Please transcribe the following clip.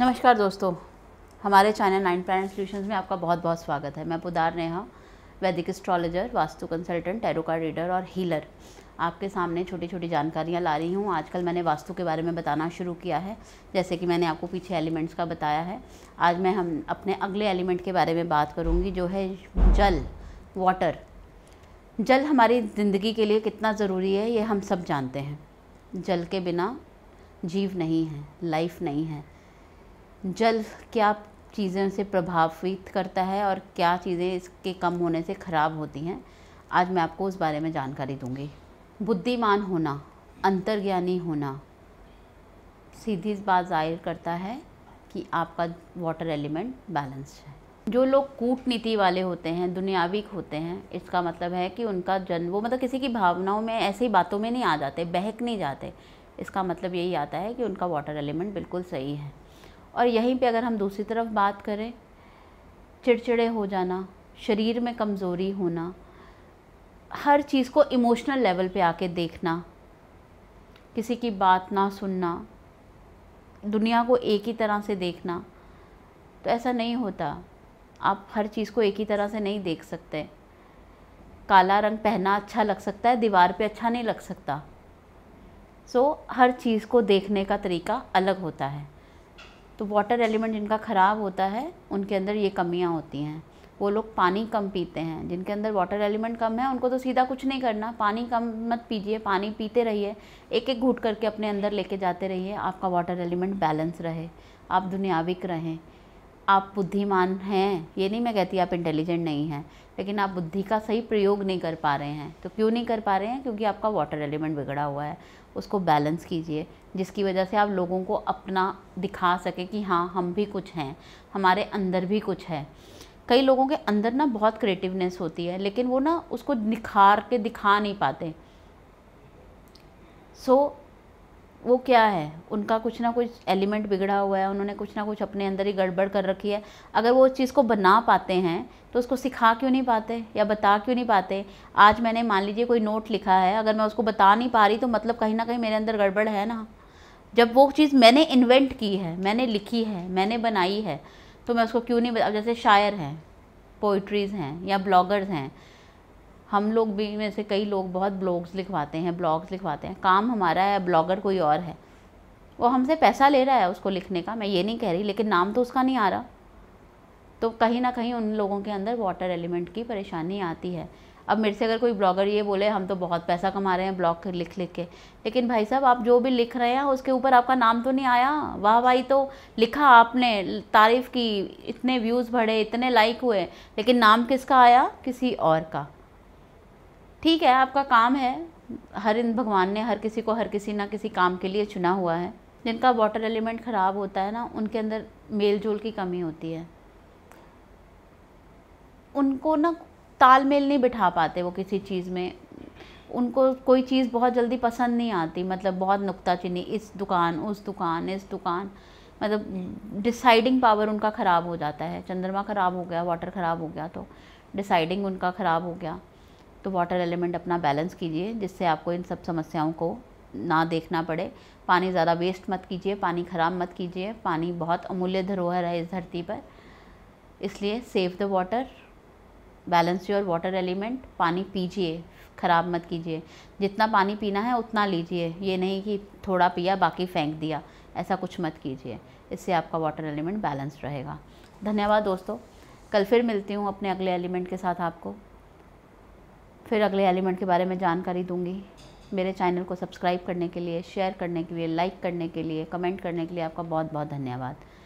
नमस्कार दोस्तों हमारे चैनल नाइन प्लान सोल्यूशंस में आपका बहुत बहुत स्वागत है मैं पुदार Neha Vedic astrologer Vastu consultant tarot card reader और हीलर आपके सामने छोटी छोटी जानकारियाँ ला रही हूँ आजकल मैंने वास्तु के बारे में बताना शुरू किया है जैसे कि मैंने आपको पीछे एलिमेंट्स का बताया है आज मैं हम अपने अगले एलिमेंट के बारे में बात करूँगी जो है जल वाटर जल हमारी ज़िंदगी के लिए कितना ज़रूरी है ये हम सब जानते हैं जल के बिना जीव नहीं है लाइफ नहीं है जल क्या चीज़ों से प्रभावित करता है और क्या चीज़ें इसके कम होने से ख़राब होती हैं आज मैं आपको उस बारे में जानकारी दूंगी बुद्धिमान होना अंतर्ज्ञानी होना सीधी इस बात जाहिर करता है कि आपका वाटर एलिमेंट बैलेंस है जो लोग कूटनीति वाले होते हैं दुनियाविक होते हैं इसका मतलब है कि उनका जन्म वो मतलब किसी की भावनाओं में ऐसी बातों में नहीं आ जाते बहक नहीं जाते इसका मतलब यही आता है कि उनका वाटर एलिमेंट बिल्कुल सही है और यहीं पे अगर हम दूसरी तरफ बात करें चिड़चिड़े हो जाना शरीर में कमज़ोरी होना हर चीज़ को इमोशनल लेवल पे आके देखना किसी की बात ना सुनना दुनिया को एक ही तरह से देखना तो ऐसा नहीं होता आप हर चीज़ को एक ही तरह से नहीं देख सकते काला रंग पहना अच्छा लग सकता है दीवार पे अच्छा नहीं लग सकता सो so, हर चीज़ को देखने का तरीका अलग होता है तो वाटर एलिमेंट जिनका ख़राब होता है उनके अंदर ये कमियाँ होती हैं वो लोग पानी कम पीते हैं जिनके अंदर वाटर एलिमेंट कम है उनको तो सीधा कुछ नहीं करना पानी कम मत पीजिए पानी पीते रहिए एक एक घूट करके अपने अंदर लेके जाते रहिए आपका वाटर एलिमेंट बैलेंस रहे आप दुनियाविक रहें आप बुद्धिमान हैं ये नहीं मैं कहती आप इंटेलिजेंट नहीं हैं लेकिन आप बुद्धि का सही प्रयोग नहीं कर पा रहे हैं तो क्यों नहीं कर पा रहे हैं क्योंकि आपका वाटर एलिमेंट बिगड़ा हुआ है उसको बैलेंस कीजिए जिसकी वजह से आप लोगों को अपना दिखा सके कि हाँ हम भी कुछ हैं हमारे अंदर भी कुछ है कई लोगों के अंदर ना बहुत क्रिएटिवनेस होती है लेकिन वो ना उसको निखार के दिखा नहीं पाते सो so, वो क्या है उनका कुछ ना कुछ एलिमेंट बिगड़ा हुआ है उन्होंने कुछ ना कुछ अपने अंदर ही गड़बड़ कर रखी है अगर वो उस चीज़ को बना पाते हैं तो उसको सिखा क्यों नहीं पाते या बता क्यों नहीं पाते आज मैंने मान लीजिए कोई नोट लिखा है अगर मैं उसको बता नहीं पा रही तो मतलब कहीं ना कहीं मेरे अंदर गड़बड़ है ना जब वो चीज़ मैंने इन्वेंट की है मैंने लिखी है मैंने बनाई है तो मैं उसको क्यों नहीं बता जैसे शायर हैं पोइट्रीज़ हैं या ब्लॉगर्स हैं हम लोग भी में से कई लोग बहुत ब्लॉग्स लिखवाते हैं ब्लॉग्स लिखवाते हैं काम हमारा है ब्लॉगर कोई और है वो हमसे पैसा ले रहा है उसको लिखने का मैं ये नहीं कह रही लेकिन नाम तो उसका नहीं आ रहा तो कहीं ना कहीं उन लोगों के अंदर वाटर एलिमेंट की परेशानी आती है अब मेरे से अगर कोई ब्लॉगर ये बोले हम तो बहुत पैसा कमा रहे हैं ब्लॉग लिख लिख के लेकिन भाई साहब आप जो भी लिख रहे हैं उसके ऊपर आपका नाम तो नहीं आया वाह भाई तो लिखा आपने तारीफ़ की इतने व्यूज़ बढ़े इतने लाइक हुए लेकिन नाम किसका आया किसी और का ठीक है आपका काम है हर इन भगवान ने हर किसी को हर किसी ना किसी काम के लिए चुना हुआ है जिनका वाटर एलिमेंट ख़राब होता है ना उनके अंदर मेल जोल की कमी होती है उनको ना तालमेल नहीं बिठा पाते वो किसी चीज़ में उनको कोई चीज़ बहुत जल्दी पसंद नहीं आती मतलब बहुत नुकता चीनी इस दुकान उस दुकान इस दुकान मतलब डिसाइडिंग पावर उनका ख़राब हो जाता है चंद्रमा ख़राब हो गया वाटर ख़राब हो गया तो डिसाइडिंग उनका ख़राब हो गया तो वाटर एलिमेंट अपना बैलेंस कीजिए जिससे आपको इन सब समस्याओं को ना देखना पड़े पानी ज़्यादा वेस्ट मत कीजिए पानी ख़राब मत कीजिए पानी बहुत अमूल्य धरोहर है इस धरती पर इसलिए save the water balance your water element पानी पीजिए ख़राब मत कीजिए जितना पानी पीना है उतना लीजिए ये नहीं कि थोड़ा पिया बाकी फेंक दिया ऐसा कुछ मत कीजिए इससे आपका वाटर एलिमेंट बैलेंस रहेगा धन्यवाद दोस्तों कल फिर मिलती हूँ अपने अगले एलिमेंट के साथ आपको फिर अगले एलिमेंट के बारे में जानकारी दूंगी मेरे चैनल को सब्सक्राइब करने के लिए शेयर करने के लिए लाइक करने के लिए कमेंट करने के लिए आपका बहुत बहुत धन्यवाद